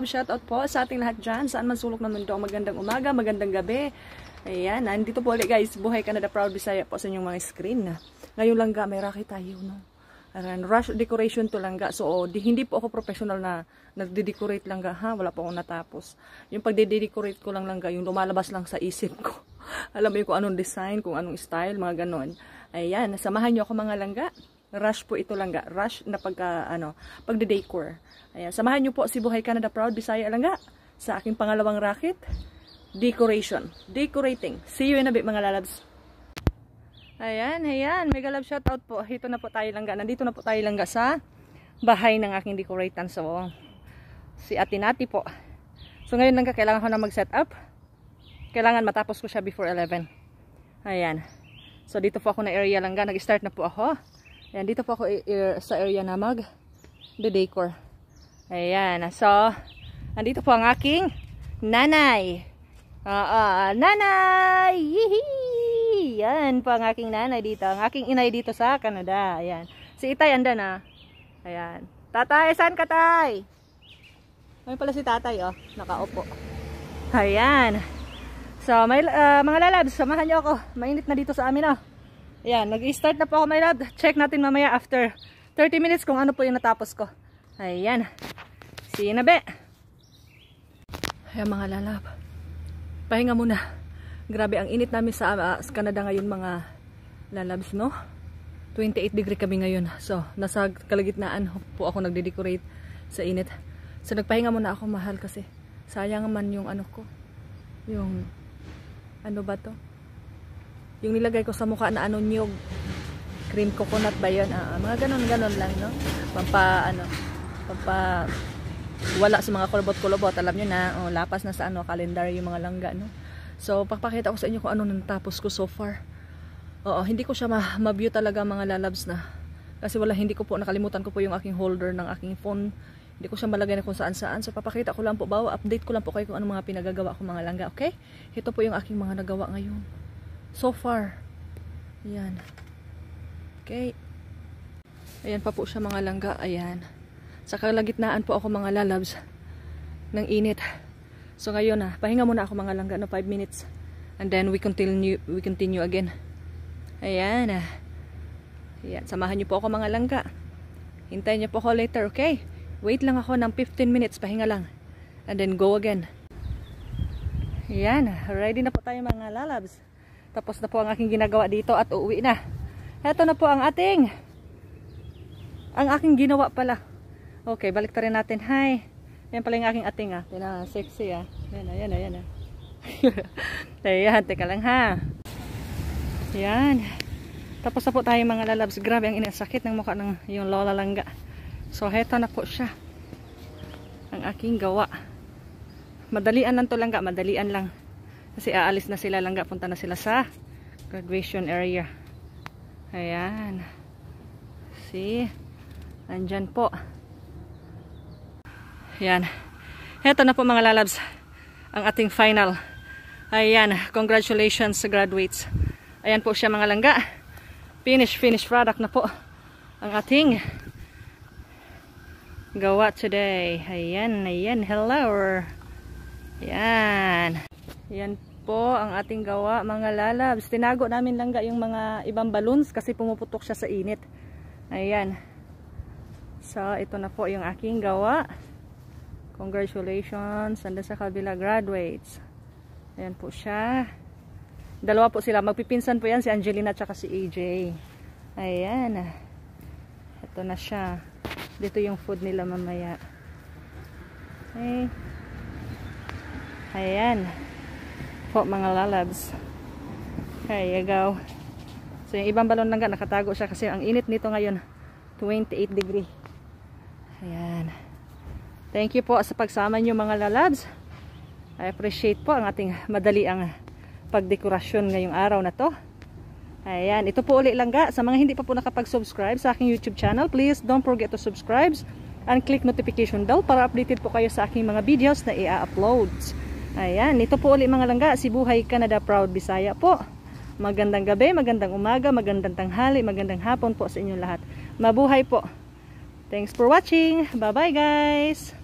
love. Shout out po sa ating lahat dyan. Saan man sulok ng mundo. Magandang umaga, magandang gabi. Ayan, nandito po ulit guys. Buhay Canada Proud Bisaya po sa inyong mga screen. Ngayon lang ga, may raki tayo, no? Aran, rush decoration to lang ga. So, oh, di, hindi po ako professional na nagde-decorate lang ga, ha? Wala po akong natapos. Yung pagde-decorate ko lang lang ga, yung lumalabas lang sa isip ko. Alam mo yung kung anong design, kung anong style, mga ganon. Ayan, samahan nyo ako mga langga. Rush po ito lang ga. Rush na pagka, ano, pagde-decor. Ayan. Samahan nyo po si Buhay Canada Proud Bisaya lang ga, sa aking pangalawang racket. Decoration. Decorating. See you in a bit mga lalabs. Ayan, ayan. Mega love shoutout po. Ito na po tayo lang ga. Nandito na po tayo lang ga sa bahay ng aking decoratan. So, si Atinati po. So, ngayon langga, kailangan ko na mag-set up. Kailangan matapos ko siya before 11. Ayan. So, dito po ako na area lang ga. Nag-start na po ako. Ayan, dito po ako sa area na mag the decor. Ayan, so, andito po ang aking nanay. Oo, uh, uh, nanay! Yee! Yan po ang aking nanay dito. Ang aking inay dito sa Canada. Ayan. Si Itay andan na. Ah. Ayan. Tatay, saan ka tay? Ayun pala si tatay oh. Nakaupo. Ayan. So, may, uh, mga lalabs, samahan niyo ako. Mainit na dito sa amin oh. Ayan, nag-start na po ako my love. Check natin mamaya after 30 minutes kung ano po yung natapos ko. Ayan. Sinabi. Ayan mga lalab. Pahinga muna. Grabe, ang init namin sa uh, Canada ngayon mga lalabs, no? 28 degree kami ngayon. So, nasa kalagitnaan po ako nagde-decorate sa init. So, nagpahinga muna ako mahal kasi sayang man yung ano ko. Yung ano ba to? Yung nilagay ko sa mukha na ano nyog. Cream coconut ba yun? Uh, mga ganon-ganon lang, no? Pampa, ano, pampa wala sa mga kulubot-kulubot. Alam nyo na, oh, lapas na sa ano, calendar yung mga langga, no? So, papakita ko sa inyo kung ano natapos ko so far. Oo, hindi ko siya ma-view talaga mga lalabs na. Kasi wala, hindi ko po, nakalimutan ko po yung aking holder ng aking phone. Hindi ko siya malagay na kung saan saan. So papakita ko lang po, bawa update ko lang po kayo kung ano mga pinagagawa ko mga langga, okay? Ito po yung aking mga nagawa ngayon. So far. Ayan. Okay. Ayan pa po siya mga langga. Ayan. Sa kalagitnaan po ako mga lalabs ng init. So ngayon na, ah, pahinga muna ako mga langga na 5 minutes. And then we continue we continue again. Ayan. Ah. Ayan, samahan niyo po ako mga langga. Hintayin niyo po ako later, okay? Wait lang ako ng 15 minutes, pahinga lang. And then go again. Ayan, ah, ready na po tayo mga lalabs. Tapos na po ang aking ginagawa dito at uuwi na. Heto na po ang ating ang aking ginawa pala. Okay, balik ta rin natin. Hi. Yan pala yung aking ating ah. Yan ah, sexy ah. Yan ayan, ayan. ah, yan ah, ah. Ayan, teka lang ha. Yan. Tapos na po tayo mga lalabs. Grabe ang inasakit ng mukha ng yung lola langga. So, heto na po siya. Ang aking gawa. Madalian lang to langga. Madalian lang. Kasi aalis na sila langga. Punta na sila sa graduation area. Ayan. See? Andyan po. Ayan. Heto na po mga lalabs. Ang ating final. Ayan. Congratulations sa graduates. Ayan po siya mga langga. Finish, finish product na po. Ang ating gawa today. Ayan, ayan, hello. Ayan. Ayan po ang ating gawa mga lalabs. Tinago namin lang yung mga ibang balloons kasi pumuputok siya sa init. Ayan. So ito na po yung aking gawa. Congratulations. Anda sa kabila graduates. Ayan po siya. Dalawa po sila. Magpipinsan po yan si Angelina at si AJ. Ayan. Ito na siya. Dito yung food nila mamaya. Okay. Ayan. Ayan po mga lalabs there you go so yung ibang balon lang nakatago siya kasi ang init nito ngayon 28 degree ayan thank you po sa pagsama nyo mga lalabs I appreciate po ang ating madali ang pagdekorasyon ngayong araw na to ayan ito po ulit lang ga sa mga hindi pa po nakapag-subscribe sa aking youtube channel please don't forget to subscribe and click notification bell para updated po kayo sa aking mga videos na i-upload Ayan, ito po uli mga langga, si Buhay Canada Proud Bisaya po. Magandang gabi, magandang umaga, magandang tanghali, magandang hapon po sa inyong lahat. Mabuhay po. Thanks for watching. Bye-bye guys.